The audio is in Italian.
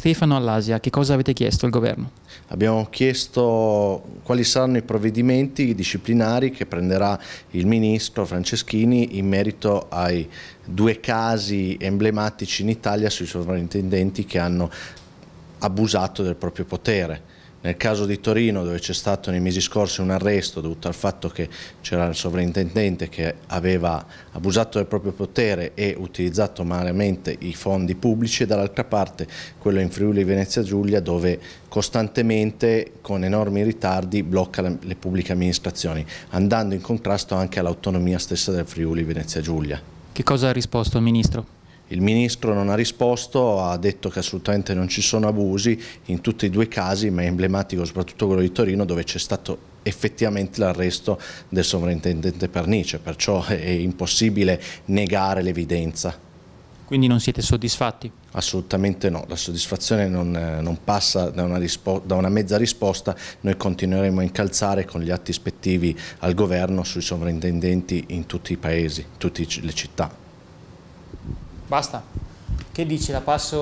Stefano all'Asia, che cosa avete chiesto al governo? Abbiamo chiesto quali saranno i provvedimenti disciplinari che prenderà il ministro Franceschini in merito ai due casi emblematici in Italia sui sovrintendenti che hanno abusato del proprio potere. Nel caso di Torino dove c'è stato nei mesi scorsi un arresto dovuto al fatto che c'era il sovrintendente che aveva abusato del proprio potere e utilizzato malamente i fondi pubblici e dall'altra parte quello in Friuli Venezia Giulia dove costantemente con enormi ritardi blocca le pubbliche amministrazioni andando in contrasto anche all'autonomia stessa del Friuli Venezia Giulia. Che cosa ha risposto il Ministro? Il Ministro non ha risposto, ha detto che assolutamente non ci sono abusi in tutti e due i casi, ma è emblematico soprattutto quello di Torino dove c'è stato effettivamente l'arresto del sovrintendente Pernice, perciò è impossibile negare l'evidenza. Quindi non siete soddisfatti? Assolutamente no, la soddisfazione non, eh, non passa da una, da una, mezza risposta, noi continueremo a incalzare con gli atti ispettivi al governo sui sovrintendenti in tutti i paesi, in tutte le città. Basta. Che dici? La passo